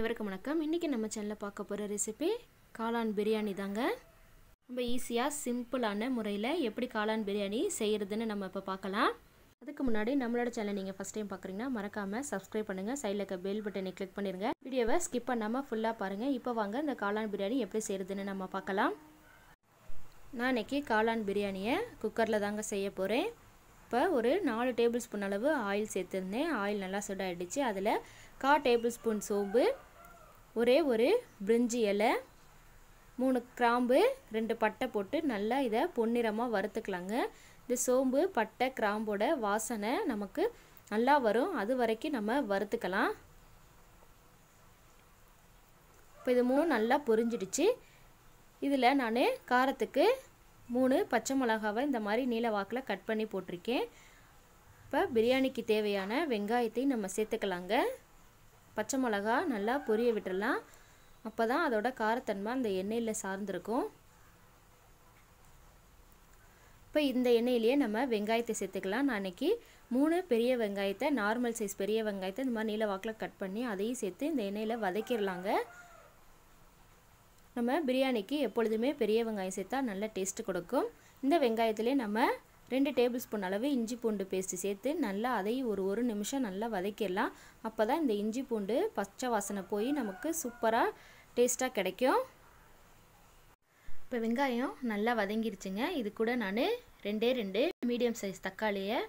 அனைவருக்கும் வணக்கம் இன்றைக்கி நம்ம சேனலில் பார்க்க போகிற ரெசிபி காளான் பிரியாணி தாங்க ரொம்ப ஈஸியாக சிம்பிளான முறையில் எப்படி காளான் பிரியாணி செய்கிறதுன்னு நம்ம இப்போ பார்க்கலாம் அதுக்கு முன்னாடி நம்மளோட சேனல் நீங்கள் ஃபஸ்ட் டைம் பார்க்குறீங்கன்னா மறக்காமல் சப்ஸ்கிரைப் பண்ணுங்கள் சைடில் இருக்க பெல் பட்டனை கிளிக் பண்ணிடுங்க வீடியோவை ஸ்கிப் பண்ணாமல் ஃபுல்லாக பாருங்கள் இப்போ வாங்க இந்த காளான் பிரியாணி எப்படி செய்கிறதுன்னு நம்ம பார்க்கலாம் நான் இன்றைக்கி காளான் பிரியாணியை குக்கரில் தாங்க செய்ய போகிறேன் இப்போ ஒரு நாலு டேபிள் ஸ்பூன் அளவு ஆயில் சேர்த்துருந்தேன் ஆயில் நல்லா சுட ஆகிடுச்சு அதில் கா டேபிள் ஸ்பூன் சோம்பு ஒரே ஒரு பிரிஞ்சி இலை மூணு கிராம்பு ரெண்டு பட்டை போட்டு நல்லா இதை பொன்னிறமாக வறுத்துக்கலாங்க இந்த சோம்பு பட்டை கிராம்போட வாசனை நமக்கு நல்லா வரும் அது வரைக்கும் நம்ம வறுத்துக்கலாம் இப்போ இது மூணு நல்லா பொரிஞ்சிடுச்சு இதில் நான் காரத்துக்கு மூணு பச்சை மிளகாவை இந்த மாதிரி நீல வாக்கில் கட் பண்ணி போட்டிருக்கேன் இப்போ பிரியாணிக்கு தேவையான வெங்காயத்தையும் நம்ம சேர்த்துக்கலாங்க பச்சை மிளகா நல்லா பொரிய விட்டுடலாம் அப்போ தான் அதோட காரத்தன்மை அந்த எண்ணெயில் சார்ந்திருக்கும் இப்போ இந்த எண்ணெயிலேயே நம்ம வெங்காயத்தை சேர்த்துக்கலாம் நான் அன்றைக்கி மூணு பெரிய வெங்காயத்தை நார்மல் சைஸ் பெரிய வெங்காயத்தை இந்த மாதிரி நீல வாக்கில் கட் பண்ணி அதையும் சேர்த்து இந்த எண்ணெயில் வதக்கிடலாங்க நம்ம பிரியாணிக்கு எப்பொழுதுமே பெரிய வெங்காயம் சேர்த்தா நல்ல டேஸ்ட்டு கொடுக்கும் இந்த வெங்காயத்துலேயே நம்ம ரெண்டு டேபிள் ஸ்பூன் அளவு இஞ்சி பூண்டு பேஸ்ட்டு சேர்த்து நல்லா அதை ஒரு ஒரு நிமிஷம் நல்லா வதக்கிடலாம் அப்போ தான் இந்த இஞ்சி பூண்டு பச்சை வாசனை போய் நமக்கு சூப்பராக டேஸ்ட்டாக கிடைக்கும் இப்போ வெங்காயம் நல்லா வதங்கிருச்சுங்க இது கூட நான் ரெண்டே ரெண்டு மீடியம் சைஸ் தக்காளியை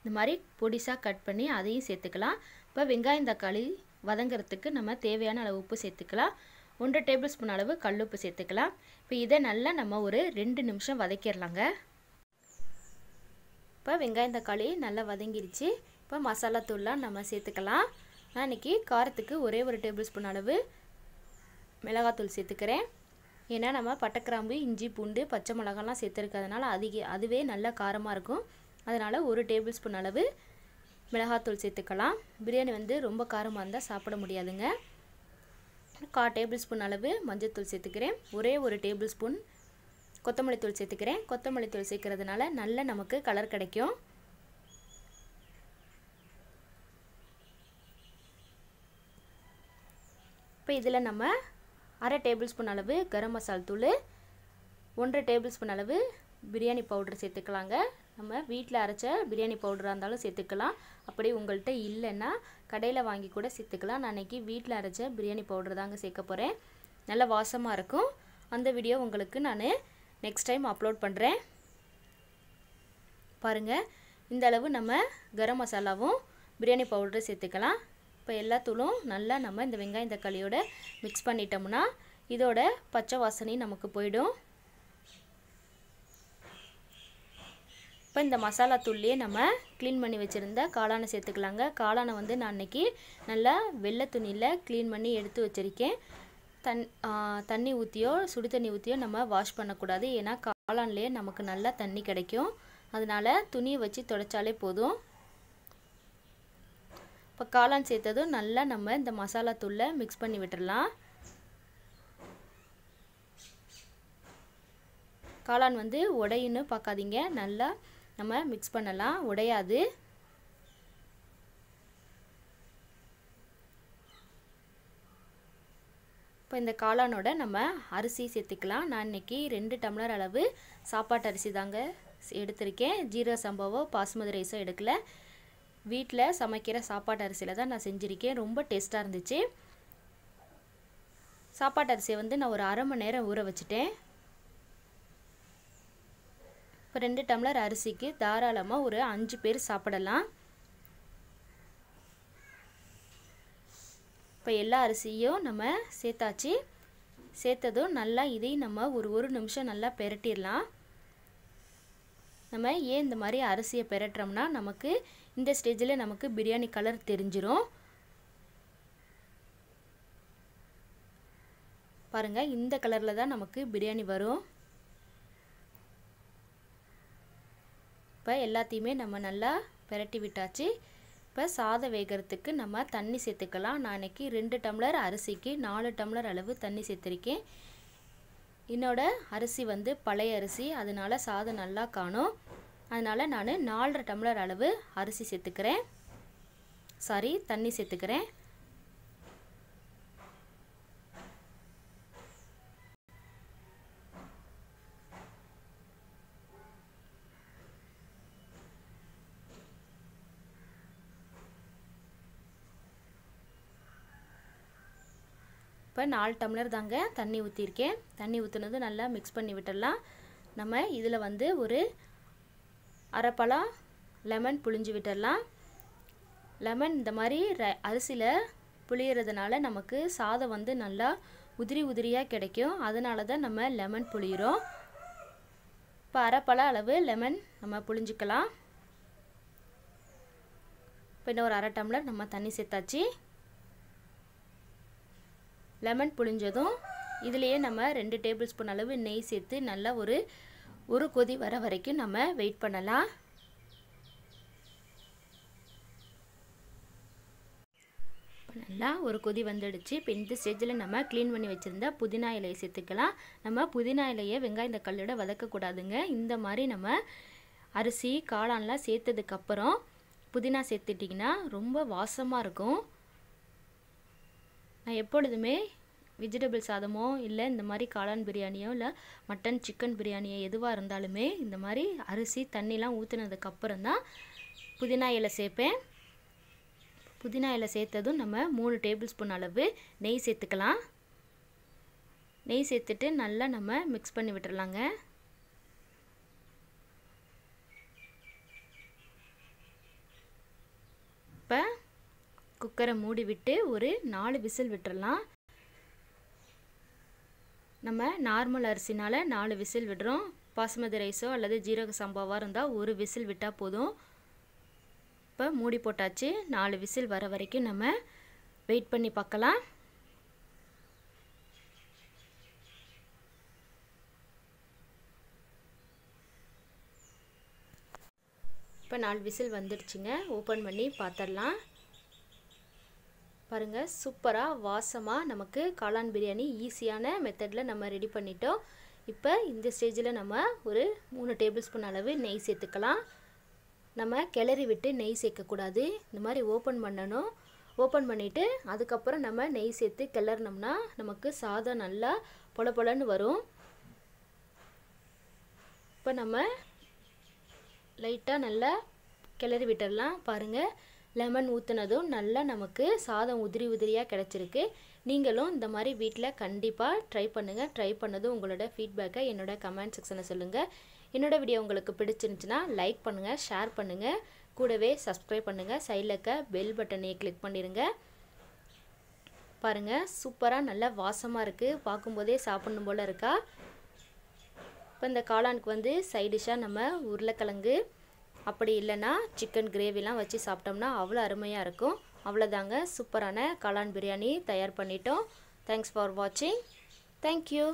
இந்த மாதிரி பொடிசாக கட் பண்ணி அதையும் சேர்த்துக்கலாம் இப்போ வெங்காயம் தக்காளி வதங்கிறதுக்கு நம்ம தேவையான அளவு உப்பு சேர்த்துக்கலாம் ஒன்றரை டேபிள் ஸ்பூன் அளவு கல் உப்பு சேர்த்துக்கலாம் இப்போ இதை நல்லா நம்ம ஒரு ரெண்டு நிமிஷம் வதக்கிடலாங்க இப்போ வெங்காயம் தக்காளி நல்லா வதங்கிருச்சு இப்போ மசாலா தூள்லாம் நம்ம சேர்த்துக்கலாம் நான் இன்றைக்கி காரத்துக்கு ஒரே ஒரு டேபிள் ஸ்பூன் அளவு மிளகாத்தூள் சேர்த்துக்கிறேன் ஏன்னா நம்ம பட்டைக்கிராம்பு இஞ்சி பூண்டு பச்சை மிளகாலாம் சேர்த்துருக்கிறதுனால அதிக அதுவே நல்ல காரமாக இருக்கும் அதனால் ஒரு டேபிள் ஸ்பூன் அளவு மிளகாத்தூள் சேர்த்துக்கலாம் பிரியாணி வந்து ரொம்ப காரமாக இருந்தால் சாப்பிட முடியாதுங்க கா டேபிள் ஸ்பூன் அளவு மஞ்சள் தூள் சேர்த்துக்கிறேன் ஒரே ஒரு டேபிள் ஸ்பூன் கொத்தமல்லி தூள் சேர்த்துக்கிறேன் கொத்தமல்லி தூள் சேர்க்கறதுனால நல்ல நமக்கு கலர் கிடைக்கும் இப்போ இதில் நம்ம அரை டேபிள் ஸ்பூன் அளவு கரம் மசால் தூள் ஒன்றரை டேபிள் ஸ்பூன் அளவு பிரியாணி பவுடர் சேர்த்துக்கலாங்க நம்ம வீட்டில் அரைச்ச பிரியாணி பவுடராக இருந்தாலும் சேர்த்துக்கலாம் அப்படி உங்கள்கிட்ட இல்லைன்னா கடையில் வாங்கி கூட சேர்த்துக்கலாம் நான் அன்றைக்கி வீட்டில் அரைச்ச பிரியாணி பவுடர் தாங்க சேர்க்க போகிறேன் நல்லா வாசமாக இருக்கும் அந்த வீடியோ உங்களுக்கு நான் நெக்ஸ்ட் டைம் அப்லோட் பண்ணுறேன் பாருங்கள் இந்த அளவு நம்ம கரம் மசாலாவும் பிரியாணி பவுடரும் சேர்த்துக்கலாம் இப்போ எல்லாத்தூளும் நல்லா நம்ம இந்த வெங்காயம் தக்காளியோட மிக்ஸ் பண்ணிட்டோம்னா இதோட பச்சை வாசனை நமக்கு போயிடும் இப்போ இந்த மசாலா தூள்லேயே நம்ம க்ளீன் பண்ணி வச்சுருந்த காளானை சேர்த்துக்கலாங்க காளானை வந்து நான் அன்றைக்கி நல்லா வெள்ளை துணியில் க்ளீன் பண்ணி எடுத்து வச்சுருக்கேன் தண் தண்ணி ஊற்றியோ சுடு தண்ணி ஊற்றியோ நம்ம வாஷ் பண்ணக்கூடாது ஏன்னா காளான்லேயே நமக்கு நல்லா தண்ணி கிடைக்கும் அதனால் துணியை வச்சு துடைச்சாலே போதும் இப்போ காளான் சேர்த்ததும் நல்லா நம்ம இந்த மசாலா தூளை மிக்ஸ் பண்ணி விட்டுடலாம் காளான் வந்து உடையுன்னு பார்க்காதீங்க நல்லா நம்ம மிக்ஸ் பண்ணலாம் உடையாது இப்போ இந்த காளானோட நம்ம அரிசி சேர்த்துக்கலாம் நான் இன்றைக்கி ரெண்டு டம்ளர் அளவு சாப்பாட்டு அரிசி தாங்க எடுத்திருக்கேன் ஜீர சம்பவம் பாஸ்மதி ரைஸோ எடுக்கல வீட்டில் சமைக்கிற சாப்பாட்டு அரிசியில் தான் நான் செஞ்சுருக்கேன் ரொம்ப டேஸ்ட்டாக இருந்துச்சு சாப்பாட்டு அரிசியை வந்து நான் ஒரு அரை மணி நேரம் ஊற வச்சுட்டேன் இப்போ ரெண்டு டம்ளர் அரிசிக்கு தாராளமாக ஒரு அஞ்சு பேர் சாப்பிடலாம் இப்போ எல்லா அரிசியும் நம்ம சேர்த்தாச்சு சேர்த்ததும் நல்லா இதையும் நம்ம ஒரு ஒரு நிமிஷம் நல்லா பெரட்டிடலாம் நம்ம ஏன் இந்த மாதிரி அரிசியை பெரட்டுறோம்னா நமக்கு இந்த ஸ்டேஜில் நமக்கு பிரியாணி கலர் தெரிஞ்சிரும் பாருங்கள் இந்த கலரில் தான் நமக்கு பிரியாணி வரும் இப்போ எல்லாத்தையுமே நம்ம நல்லா பெரட்டி விட்டாச்சு இப்போ சாதம் வேகிறதுக்கு நம்ம தண்ணி சேர்த்துக்கலாம் நான் இன்றைக்கி ரெண்டு டம்ளர் அரிசிக்கு நாலு டம்ளர் அளவு தண்ணி சேர்த்துருக்கேன் என்னோட அரிசி வந்து பழைய அரிசி அதனால் சாதம் நல்லா காணும் அதனால் நான் நாலரை டம்ளர் அளவு அரிசி சேர்த்துக்கிறேன் சாரி தண்ணி சேர்த்துக்கிறேன் இப்போ நாலு டம்ளர் தாங்க தண்ணி ஊற்றிருக்கேன் தண்ணி ஊற்றுனது நல்லா மிக்ஸ் பண்ணி விட்டுடலாம் நம்ம இதில் வந்து ஒரு அரைப்பழம் லெமன் புழிஞ்சு விட்டுடலாம் லெமன் இந்த மாதிரி ர அரிசியில் புளியறதுனால நமக்கு சாதம் வந்து நல்லா உதிரி உதிரியாக கிடைக்கும் அதனால தான் நம்ம லெமன் புளியிறோம் இப்போ அரைப்பழ அளவு லெமன் நம்ம புளிஞ்சிக்கலாம் இப்போ இன்னும் ஒரு அரை டம்ளர் நம்ம தண்ணி சேர்த்தாச்சு லெமன் புழிஞ்சதும் இதுலேயே நம்ம ரெண்டு டேபிள் ஸ்பூன் அளவு நெய் சேர்த்து நல்லா ஒரு ஒரு கொதி வர வரைக்கும் நம்ம வெயிட் பண்ணலாம் நல்லா ஒரு கொதி வந்துடுச்சு இப்போ இந்த ஸ்டேஜில் நம்ம க்ளீன் பண்ணி வச்சுருந்த புதினா இலையை சேர்த்துக்கலாம் நம்ம புதினா இலையை வெங்காயம் இந்த கல்லோட வதக்கக்கூடாதுங்க இந்த மாதிரி நம்ம அரிசி காளான்லாம் சேர்த்ததுக்கப்புறம் புதினா சேர்த்துட்டிங்கன்னா ரொம்ப வாசமாக இருக்கும் நான் எப்பொழுதுமே வெஜிடபிள் சாதமோ இல்லை இந்த மாதிரி காளான் பிரியாணியோ இல்லை மட்டன் சிக்கன் பிரியாணியோ எதுவாக இருந்தாலுமே இந்த மாதிரி அரிசி தண்ணிலாம் ஊற்றுனதுக்கப்புறம் தான் புதினா இலை சேர்ப்பேன் புதினா இலை சேர்த்ததும் நம்ம மூணு டேபிள் ஸ்பூன் அளவு நெய் சேர்த்துக்கலாம் நெய் சேர்த்துட்டு நல்லா நம்ம மிக்ஸ் பண்ணி விட்டுறலாங்க குக்கரை மூடி விட்டு ஒரு நாலு விசில் விட்டுடலாம் நம்ம நார்மல் அரிசினால் நாலு விசில் விடுறோம் பாசுமதி ரைஸோ அல்லது ஜீரக சம்பாவாக இருந்தால் ஒரு விசில் விட்டால் போதும் இப்போ மூடி போட்டாச்சு நாலு விசில் வர வரைக்கும் நம்ம வெயிட் பண்ணி பார்க்கலாம் இப்போ நாலு விசில் வந்துடுச்சுங்க ஓப்பன் பண்ணி பார்த்துடலாம் பாருங்கள் சூப்பராக வாசமாக நமக்கு காளான் பிரியாணி ஈஸியான மெத்தடில் நம்ம ரெடி பண்ணிட்டோம் இப்போ இந்த ஸ்டேஜில் நம்ம ஒரு மூணு டேபிள் ஸ்பூன் அளவு நெய் சேர்த்துக்கலாம் நம்ம கிளறி விட்டு நெய் சேர்க்கக்கூடாது இந்த மாதிரி ஓப்பன் பண்ணணும் ஓப்பன் பண்ணிவிட்டு அதுக்கப்புறம் நம்ம நெய் சேர்த்து கிளறினோம்னா நமக்கு சாதம் நல்லா பொல பொலன்னு வரும் இப்போ நம்ம லைட்டாக நல்லா கிளறி விட்டுடலாம் பாருங்கள் லெமன் ஊற்றுனதும் நல்லா நமக்கு சாதம் உதிரி உதிரியாக கிடச்சிருக்கு நீங்களும் இந்த மாதிரி வீட்டில் கண்டிப்பாக ட்ரை பண்ணுங்கள் ட்ரை பண்ணதும் உங்களோட ஃபீட்பேக்கை என்னோடய கமெண்ட் செக்ஷனை சொல்லுங்கள் என்னோடய வீடியோ உங்களுக்கு பிடிச்சிருந்துச்சுன்னா லைக் பண்ணுங்கள் ஷேர் பண்ணுங்கள் கூடவே சப்ஸ்கிரைப் பண்ணுங்கள் சைடில் இருக்க பெல் பட்டனையை கிளிக் பண்ணிடுங்க பாருங்கள் சூப்பராக நல்லா வாசமாக இருக்குது பார்க்கும்போதே சாப்பிடணும் போல் இருக்கா இப்போ இந்த காளானுக்கு வந்து சைடிஷாக நம்ம உருளைக்கிழங்கு அப்படி இல்லைன்னா சிக்கன் கிரேவிலாம் வச்சு சாப்பிட்டோம்னா அவ்வளோ அருமையாக இருக்கும் அவ்வளோதாங்க சூப்பரான காளான் பிரியாணி தயார் பண்ணிட்டோம் தேங்க்ஸ் ஃபார் வாட்சிங் தேங்க்யூ